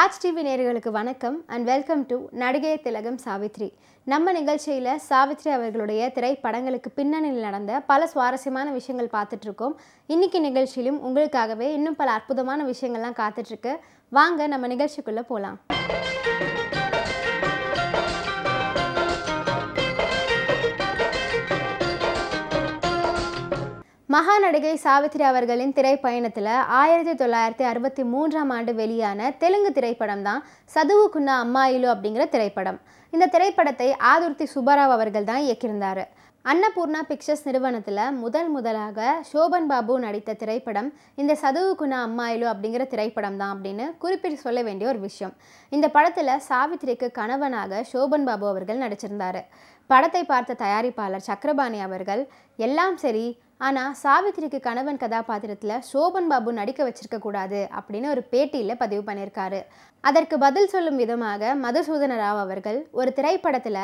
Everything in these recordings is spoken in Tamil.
ராஜ் டிவி நேர்களுக்கு வணக்கம் அண்ட் வெல்கம் டு நடிகை திலகம் சாவித்ரி நம்ம நிகழ்ச்சியில் சாவித்ரி அவர்களுடைய திரைப்படங்களுக்கு பின்னணியில் நடந்த பல சுவாரஸ்யமான விஷயங்கள் பார்த்துட்ருக்கோம் இன்றைக்கி நிகழ்ச்சியிலும் உங்களுக்காகவே இன்னும் பல அற்புதமான விஷயங்கள்லாம் காத்துட்ருக்கு வாங்க நம்ம நிகழ்ச்சிக்குள்ளே போகலாம் மகா நடிகை சாவித்ரி அவர்களின் திரைப்பயணத்தில் ஆயிரத்தி தொள்ளாயிரத்தி அறுபத்தி மூன்றாம் ஆண்டு வெளியான தெலுங்கு திரைப்படம் தான் சதுவு குன்னா அம்மாயிலு அப்படிங்கிற திரைப்படம் இந்த திரைப்படத்தை ஆதுர்த்தி சுபராவ் அவர்கள் தான் இயக்கியிருந்தார் அன்னபூர்ணா பிக்சர்ஸ் நிறுவனத்தில் முதல் முதலாக சோபன் பாபு நடித்த திரைப்படம் இந்த சதுவு குணா அம்மாயிலு அப்படிங்கிற திரைப்படம் தான் அப்படின்னு குறிப்பிட்டு சொல்ல வேண்டிய ஒரு விஷயம் இந்த படத்தில் சாவித்திரிக்கு கணவனாக சோபன் பாபு அவர்கள் நடிச்சிருந்தார் படத்தை பார்த்த தயாரிப்பாளர் சக்கரபாணி அவர்கள் எல்லாம் சரி ஆனால் சாவித்திரிக்கு கணவன் கதாபாத்திரத்தில் சோபன் பாபு நடிக்க வச்சிருக்க கூடாது அப்படின்னு ஒரு பேட்டியில் பதிவு பண்ணியிருக்காரு அதற்கு பதில் சொல்லும் விதமாக மதுசூதன ராவ் அவர்கள் ஒரு திரைப்படத்தில்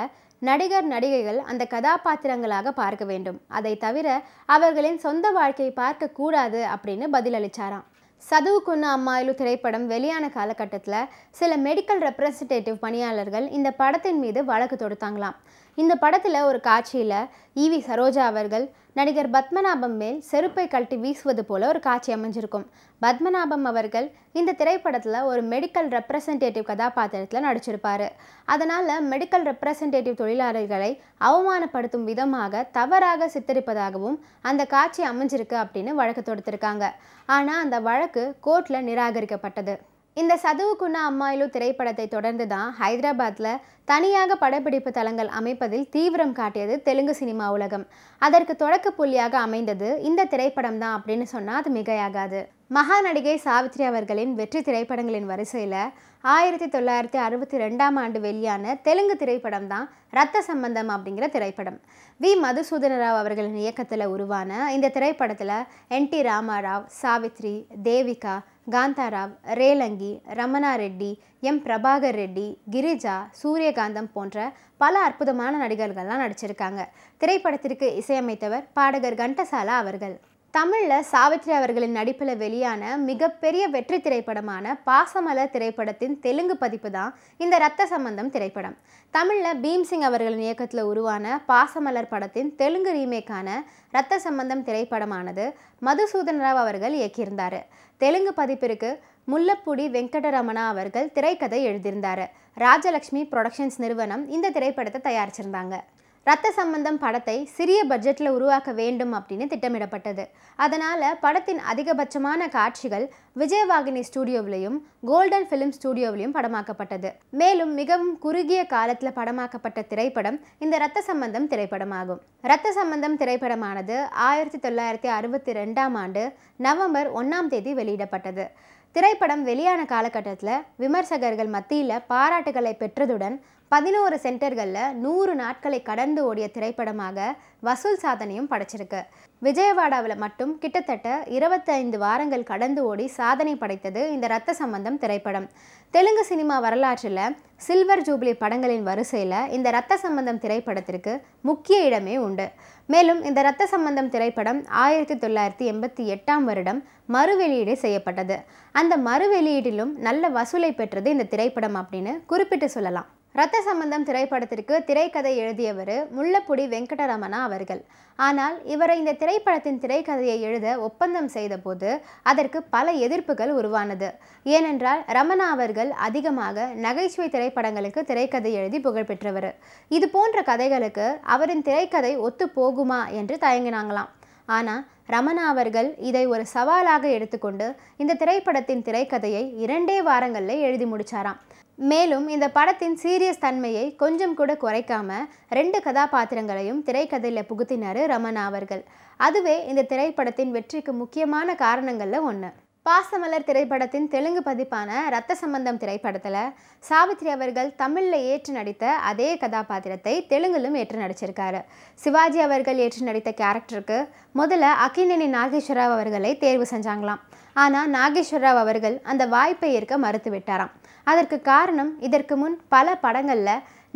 நடிகர் நடிகைகள் அந்த கதாபாத்திரங்களாக பார்க்க வேண்டும் அதை தவிர அவர்களின் சொந்த வாழ்க்கையை பார்க்கக்கூடாது அப்படின்னு பதிலளிச்சாராம் சதுவு கொன்னு அம்மாயிலு திரைப்படம் வெளியான காலகட்டத்தில் சில மெடிக்கல் ரெப்ரசன்டேட்டிவ் பணியாளர்கள் இந்த படத்தின் மீது வழக்கு தொடுத்தாங்களாம் இந்த படத்தில் ஒரு காட்சியில் ஈவி சரோஜா அவர்கள் நடிகர் பத்மநாபம் மேல் செருப்பை கழட்டி வீசுவது போல ஒரு காட்சி அமைஞ்சிருக்கும் பத்மநாபம் அவர்கள் இந்த திரைப்படத்தில் ஒரு மெடிக்கல் ரெப்ரசன்டேட்டிவ் கதாபாத்திரத்தில் நடிச்சிருப்பார் அதனால் மெடிக்கல் ரெப்ரசன்டேட்டிவ் தொழிலாளர்களை அவமானப்படுத்தும் விதமாக தவறாக சித்தரிப்பதாகவும் அந்த காட்சி அமைஞ்சிருக்கு அப்படின்னு வழக்கு தொடுத்திருக்காங்க ஆனால் அந்த வழக்கு கோர்ட்டில் நிராகரிக்கப்பட்டது இந்த சதுவுக்குண்ணா அம்மாயிலு திரைப்படத்தை தொடர்ந்து தான் ஹைதராபாத்தில் தனியாக படப்பிடிப்பு தளங்கள் அமைப்பதில் தீவிரம் காட்டியது தெலுங்கு சினிமா உலகம் அதற்கு தொடக்க புள்ளியாக அமைந்தது இந்த திரைப்படம் தான் அப்படின்னு சொன்னால் அது மிகையாகாது மகா நடிகை சாவித்ரி அவர்களின் வெற்றி திரைப்படங்களின் வரிசையில் ஆயிரத்தி தொள்ளாயிரத்தி அறுபத்தி ரெண்டாம் ஆண்டு வெளியான தெலுங்கு திரைப்படம் தான் ரத்த சம்பந்தம் அப்படிங்கிற திரைப்படம் வி மதுசூதன ராவ் அவர்களின் இயக்கத்தில் உருவான இந்த திரைப்படத்தில் என் டி ராமாராவ் சாவித்ரி தேவிகா காந்தாராவ் ரேலங்கி ரமணா ரெட்டி எம் பிரபாகர் ரெட்டி கிரிஜா சூரியகாந்தம் போன்ற பல அற்புதமான நடிகர்கள்லாம் நடிச்சிருக்காங்க திரைப்படத்திற்கு இசையமைத்தவர் பாடகர் கண்டசாலா அவர்கள் தமிழில் சாவித்ரி அவர்களின் நடிப்பில் வெளியான மிகப்பெரிய வெற்றி திரைப்படமான பாசமலர் திரைப்படத்தின் தெலுங்கு பதிப்பு தான் இந்த ரத்த சம்பந்தம் திரைப்படம் தமிழில் பீம்சிங் அவர்களின் இயக்கத்தில் உருவான பாசமலர் படத்தின் தெலுங்கு ரீமேக்கான ரத்த சம்பந்தம் திரைப்படமானது மதுசூதன் ராவ் அவர்கள் இயக்கியிருந்தார் தெலுங்கு பதிப்பிற்கு முல்லப்புடி வெங்கடரமணா அவர்கள் திரைக்கதை எழுதியிருந்தார் ராஜலக்ஷ்மி ப்ரொடக்ஷன்ஸ் நிறுவனம் இந்த திரைப்படத்தை தயாரிச்சிருந்தாங்க ரத்த சம்பந்தம் படத்தை சிறிய பட்ஜெட்டில் உருவாக்க வேண்டும் அப்படின்னு திட்டமிடப்பட்டது அதனால் படத்தின் அதிகபட்சமான காட்சிகள் விஜயவாகினி ஸ்டூடியோவிலையும் கோல்டன் ஃபிலிம் ஸ்டூடியோவிலையும் படமாக்கப்பட்டது மேலும் மிகவும் குறுகிய காலத்தில் படமாக்கப்பட்ட திரைப்படம் இந்த ரத்த சம்பந்தம் திரைப்படமாகும் ரத்த சம்பந்தம் திரைப்படமானது ஆயிரத்தி தொள்ளாயிரத்தி அறுபத்தி ரெண்டாம் ஆண்டு நவம்பர் ஒன்றாம் தேதி வெளியிடப்பட்டது திரைப்படம் வெளியான காலகட்டத்தில் விமர்சகர்கள் மத்தியில் பாராட்டுகளை பெற்றதுடன் பதினோரு சென்டர்களில் நூறு நாட்களை கடந்து ஓடிய திரைப்படமாக வசூல் சாதனையும் படைச்சிருக்கு விஜயவாடாவில் மட்டும் கிட்டத்தட்ட இருபத்தைந்து வாரங்கள் கடந்து ஓடி சாதனை படைத்தது இந்த ரத்த சம்பந்தம் திரைப்படம் தெலுங்கு சினிமா வரலாற்றில் சில்வர் ஜூப்ளி படங்களின் வரிசையில் இந்த ரத்த சம்பந்தம் திரைப்படத்திற்கு முக்கிய இடமே உண்டு மேலும் இந்த ரத்த சம்பந்தம் திரைப்படம் ஆயிரத்தி தொள்ளாயிரத்தி எண்பத்தி எட்டாம் வருடம் வெளியீடு செய்யப்பட்டது அந்த மறுவெளியீடிலும் நல்ல வசூலை பெற்றது இந்த திரைப்படம் அப்படின்னு குறிப்பிட்டு சொல்லலாம் ரத்த சம்பந்தம் திரைப்படத்திற்கு திரைக்கதை எழுதியவர் முல்லப்புடி வெங்கடரமணா அவர்கள் ஆனால் இவரை இந்த திரைப்படத்தின் திரைக்கதையை எழுத ஒப்பந்தம் செய்தபோது அதற்கு பல எதிர்ப்புகள் உருவானது ஏனென்றால் ரமணா அவர்கள் அதிகமாக நகைச்சுவை திரைப்படங்களுக்கு திரைக்கதை எழுதி புகழ்பெற்றவர் இது போன்ற கதைகளுக்கு அவரின் திரைக்கதை ஒத்து போகுமா என்று தயங்கினாங்களாம் ஆனால் ரமணா அவர்கள் இதை ஒரு சவாலாக எடுத்துக்கொண்டு இந்த திரைப்படத்தின் திரைக்கதையை இரண்டே வாரங்களில் எழுதி முடிச்சாராம் மேலும் இந்த படத்தின் சீரியஸ் தன்மையை கொஞ்சம் கூட குறைக்காம ரெண்டு கதாபாத்திரங்களையும் திரைக்கதையில் புகுத்தினார் ரமணா அவர்கள் அதுவே இந்த திரைப்படத்தின் வெற்றிக்கு முக்கியமான காரணங்களில் ஒன்று பாசமலர் திரைப்படத்தின் தெலுங்கு பதிப்பான ரத்த சம்பந்தம் திரைப்படத்தில் சாவித்ரி அவர்கள் தமிழில் ஏற்று நடித்த அதே கதாபாத்திரத்தை தெலுங்கிலும் ஏற்று நடிச்சிருக்காரு சிவாஜி அவர்கள் ஏற்று நடித்த கேரக்டருக்கு முதல்ல அக்கினனி நாகேஸ்வரராவ் அவர்களை தேர்வு செஞ்சாங்களாம் ஆனால் நாகேஸ்வரராவ் அவர்கள் அந்த வாய்ப்பை ஏற்க மறுத்து விட்டாராம் அதற்கு காரணம் இதற்கு முன் பல படங்களில்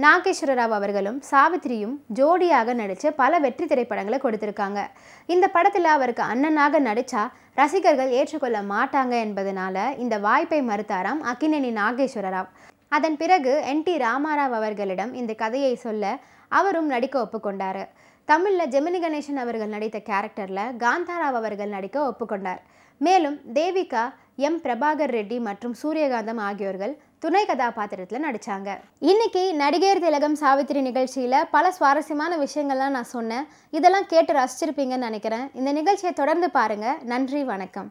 நாகேஸ்வர ராவ் அவர்களும் சாவித்திரியும் ஜோடியாக நடித்து பல வெற்றி திரைப்படங்களை கொடுத்துருக்காங்க இந்த படத்தில் அவருக்கு அண்ணனாக நடித்தா ரசிகர்கள் ஏற்றுக்கொள்ள மாட்டாங்க என்பதனால இந்த வாய்ப்பை மறுத்தாராம் அக்கினனி நாகேஸ்வர ராவ் அதன் பிறகு என் டி ராமாராவ் அவர்களிடம் இந்த கதையை சொல்ல அவரும் நடிக்க ஒப்புக்கொண்டார் தமிழில் ஜெமினி கணேசன் அவர்கள் நடித்த கேரக்டரில் காந்தாராவ் அவர்கள் நடிக்க ஒப்புக்கொண்டார் மேலும் தேவிகா எம் பிரபாகர் ரெட்டி மற்றும் சூரியகாந்தம் ஆகியோர்கள் துணை கதாபாத்திரத்தில் நடித்தாங்க இன்னைக்கு நடிகர் திலகம் சாவித்திரி நிகழ்ச்சியில் பல சுவாரஸ்யமான விஷயங்கள்லாம் நான் சொன்னேன் இதெல்லாம் கேட்டு ரசிச்சிருப்பீங்கன்னு நினைக்கிறேன் இந்த நிகழ்ச்சியை தொடர்ந்து பாருங்கள் நன்றி வணக்கம்